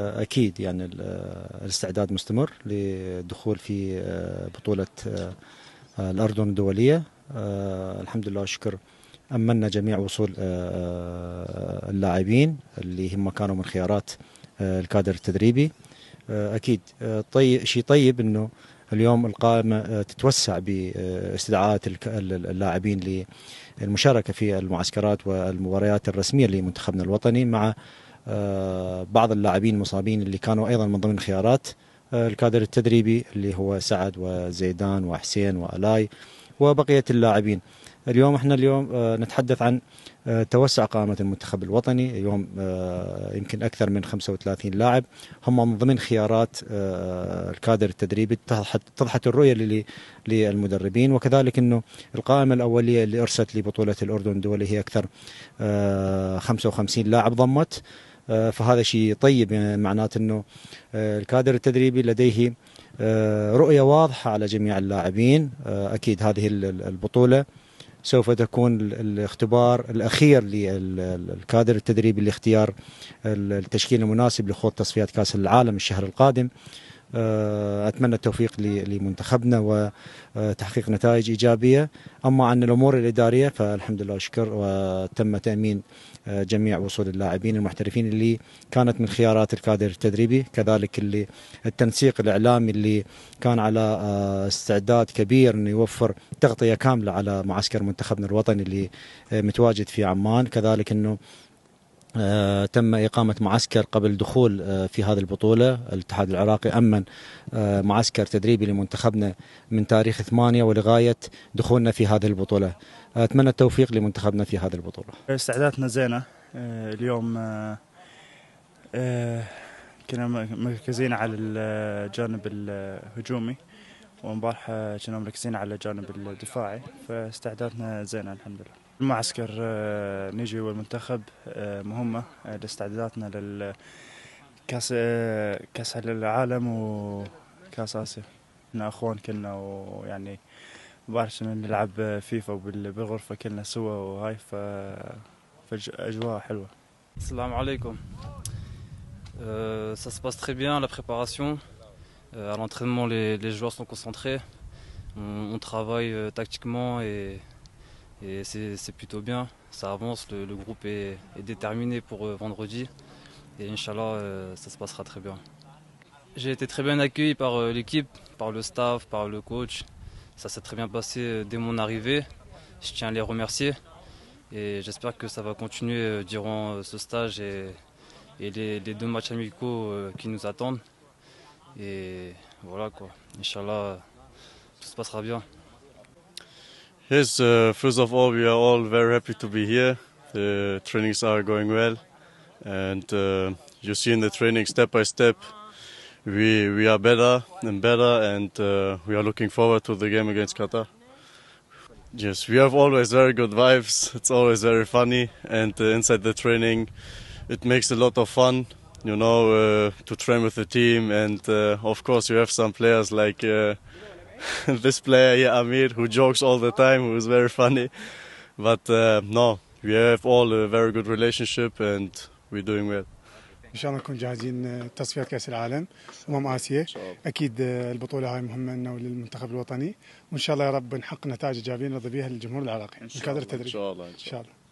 أكيد يعني الاستعداد مستمر للدخول في آه، بطولة آه، الأردن الدولية آه، الحمد لله شكر أمنا جميع وصول اللاعبين اللي هم كانوا من خيارات الكادر التدريبي أكيد طيب شيء طيب أنه اليوم القائمة تتوسع باستدعاءات اللاعبين للمشاركة في المعسكرات والمباريات الرسمية لمنتخبنا الوطني مع آه، بعض اللاعبين المصابين اللي كانوا ايضا من ضمن الخيارات آه، الكادر التدريبي اللي هو سعد وزيدان وحسين والاي وبقيه اللاعبين اليوم احنا اليوم آه، نتحدث عن توسع قائمة المنتخب الوطني اليوم يمكن أكثر من 35 لاعب هم من ضمن خيارات الكادر التدريبي اتضحت الرؤية للمدربين وكذلك أنه القائمة الأولية اللي أرسلت لبطولة الأردن الدولية هي أكثر 55 لاعب ضمت آه، فهذا شيء طيب يعني معناته انه آه، الكادر التدريبي لديه آه، رؤيه واضحه على جميع اللاعبين اكيد هذه البطوله سوف تكون الاختبار الاخير للكادر التدريبي لاختيار التشكيل المناسب لخوض تصفيات كاس العالم الشهر القادم آه، أتمنى التوفيق لمنتخبنا وتحقيق نتائج إيجابية أما عن الأمور الإدارية فالحمد لله اشكر وتم تأمين آه، جميع وصول اللاعبين المحترفين اللي كانت من خيارات الكادر التدريبي كذلك اللي التنسيق الإعلامي اللي كان على آه، استعداد كبير أنه يوفر تغطية كاملة على معسكر منتخبنا الوطني اللي متواجد في عمان كذلك أنه آه، تم إقامة معسكر قبل دخول آه، في هذه البطولة الاتحاد العراقي أمن آه، معسكر تدريبي لمنتخبنا من تاريخ 8 ولغاية دخولنا في هذه البطولة أتمنى التوفيق لمنتخبنا في هذه البطولة استعداداتنا زينة اليوم كنا مركزين على الجانب الهجومي ومبارحة كنا مركزين على الجانب الدفاعي فاستعداداتنا زينة الحمد لله المعسكر آه، نيجي والمنتخب آه، مهمة آه، لاستعداداتنا للكاس كاس العالم وكاس آسيا احنا أخوان كنا ويعني بعرف نلعب فيفا بالغرفة كلنا سوا وهاي فأجواء حلوة السلام عليكم euh, ça se passe très bien, la préparation. Euh, à l'entraînement, les, les, joueurs sont concentrés. On, on travaille euh, tactiquement et Et c'est plutôt bien, ça avance, le, groupe est, déterminé pour euh, vendredi. Et Inch'Allah, euh, ça se passera très bien. J'ai été très bien accueilli par euh, l'équipe, par le staff, par le coach. Ça s'est très bien passé dès mon arrivée. Je tiens à les remercier. Et j'espère que ça va continuer durant ce stage et, les, les, deux matchs amicaux qui nous attendent. Et voilà quoi. Inch'Allah, tout se passera bien. Yes, uh, first of all, we are all very happy to be here. The trainings are going well, and uh, you see in the training step by step, we we are better and better, and uh, we are looking forward to the game against Qatar. Yes, we have always very good vibes. It's always very funny, and uh, inside the training, it makes a lot of fun. You know, uh, to train with the team, and uh, of course, you have some players like. this player here, Amir, who jokes all the time, who is very funny. But uh, no, we have all a very good relationship and we're doing well. ان شاء الله نكون جاهزين آه، تصفيات كاس العالم امم اسيا اكيد آه، البطوله هاي مهمه لنا وللمنتخب الوطني وان شاء الله يا رب نحقق نتائج ايجابيه نرضي بها الجمهور العراقي الكادر التدريبي ان شاء الله ان شاء الله